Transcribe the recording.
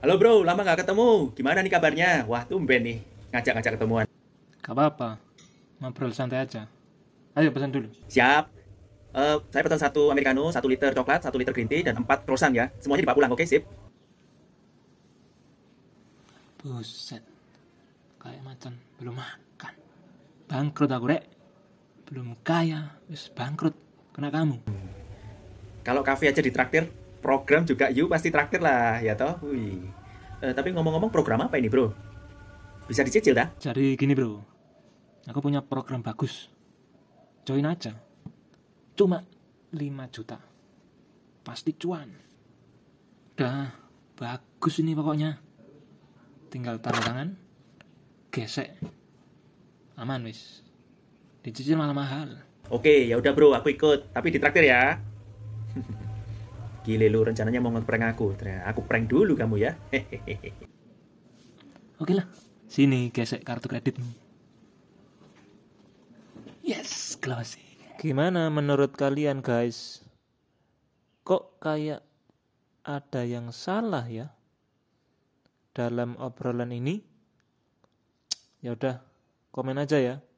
Halo bro, lama gak ketemu. Gimana nih kabarnya? Wah, tumben nih ngajak-ngajak ketemuan. Gak apa-apa, ngobrol santai aja. Ayo pesan dulu. Siap. Uh, saya pesan satu americano, satu liter coklat, satu liter green tea, dan empat croissant ya. Semuanya dibawa pulang, oke? Sip. Buset. Kayak macan belum makan. Bangkrut aku, Rek. Belum kaya, terus bangkrut. Kena kamu. Kalau kafe aja ditraktir, program juga you pasti traktir lah ya toh Wih. Uh, tapi ngomong-ngomong program apa ini bro bisa dicicil dah Cari gini bro aku punya program bagus join aja cuma 5 juta pasti cuan dah bagus ini pokoknya tinggal tanda tangan gesek aman wis dicicil malah mahal oke ya udah bro aku ikut tapi ditraktir ya Gile lu rencananya mau ngeprank aku. ternyata Aku prank dulu kamu ya. Hehehe. Oke lah. Sini gesek kartu kreditmu. Yes, closing. Gimana menurut kalian guys? Kok kayak ada yang salah ya dalam obrolan ini? Ya udah, komen aja ya.